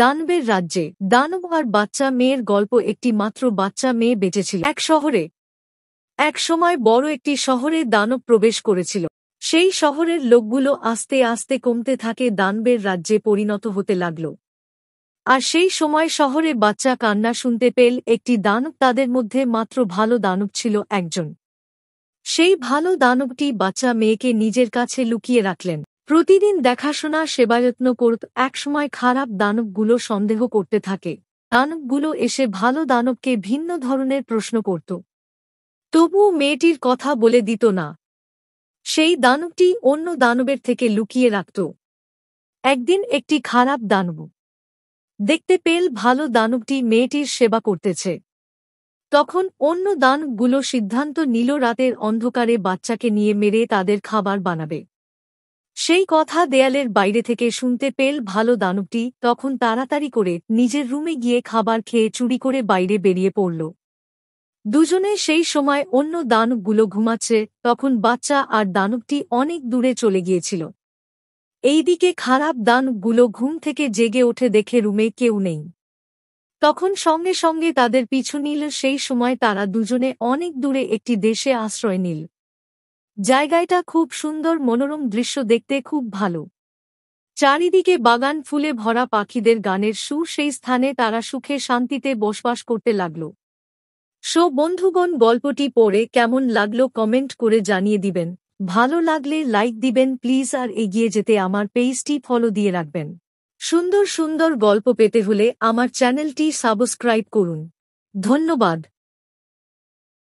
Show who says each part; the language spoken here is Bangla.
Speaker 1: দানবের রাজ্যে দানব আর বাচ্চা মেয়ের গল্প একটি মাত্র বাচ্চা মেয়ে বেঁচেছিল এক শহরে এক সময় বড় একটি শহরে দানব প্রবেশ করেছিল সেই শহরের লোকগুলো আস্তে আস্তে কমতে থাকে দানবের রাজ্যে পরিণত হতে লাগল আর সেই সময় শহরে বাচ্চা কান্না শুনতে পেল একটি দানব তাদের মধ্যে মাত্র ভালো দানব ছিল একজন সেই ভালো দানবটি বাচ্চা মেয়েকে নিজের কাছে লুকিয়ে রাখলেন প্রতিদিন দেখাশোনা সেবাযত্ন করত একসময় খারাপ দানবগুলো সন্দেহ করতে থাকে দানবগুলো এসে ভালো দানবকে ভিন্ন ধরনের প্রশ্ন করত তবুও মেয়েটির কথা বলে দিত না সেই দানবটি অন্য দানবের থেকে লুকিয়ে রাখত একদিন একটি খারাপ দানব দেখতে পেল ভালো দানবটি মেয়েটির সেবা করতেছে তখন অন্য দানবগুলো সিদ্ধান্ত নিল রাতের অন্ধকারে বাচ্চাকে নিয়ে মেরে তাদের খাবার বানাবে সেই কথা দেয়ালের বাইরে থেকে শুনতে পেল ভালো দানবটি তখন তাড়াতাড়ি করে নিজের রুমে গিয়ে খাবার খেয়ে চুরি করে বাইরে বেরিয়ে পড়ল দুজনে সেই সময় অন্য দানবগুলো ঘুমাচ্ছে তখন বাচ্চা আর দানবটি অনেক দূরে চলে গিয়েছিল এইদিকে খারাপ দানবগুলো ঘুম থেকে জেগে ওঠে দেখে রুমে কেউ নেই তখন সঙ্গে সঙ্গে তাদের পিছু নিল সেই সময় তারা দুজনে অনেক দূরে একটি দেশে আশ্রয় নিল জায়গাটা খুব সুন্দর মনোরম দৃশ্য দেখতে খুব ভালো চারিদিকে বাগান ফুলে ভরা পাখিদের গানের সুর সেই স্থানে তারা সুখে শান্তিতে বসবাস করতে লাগল সো বন্ধুগণ গল্পটি পড়ে কেমন লাগলো কমেন্ট করে জানিয়ে দিবেন ভালো লাগলে লাইক দিবেন প্লিজ আর এগিয়ে যেতে আমার পেজটি ফলো দিয়ে রাখবেন সুন্দর সুন্দর গল্প পেতে হলে আমার চ্যানেলটি সাবস্ক্রাইব করুন ধন্যবাদ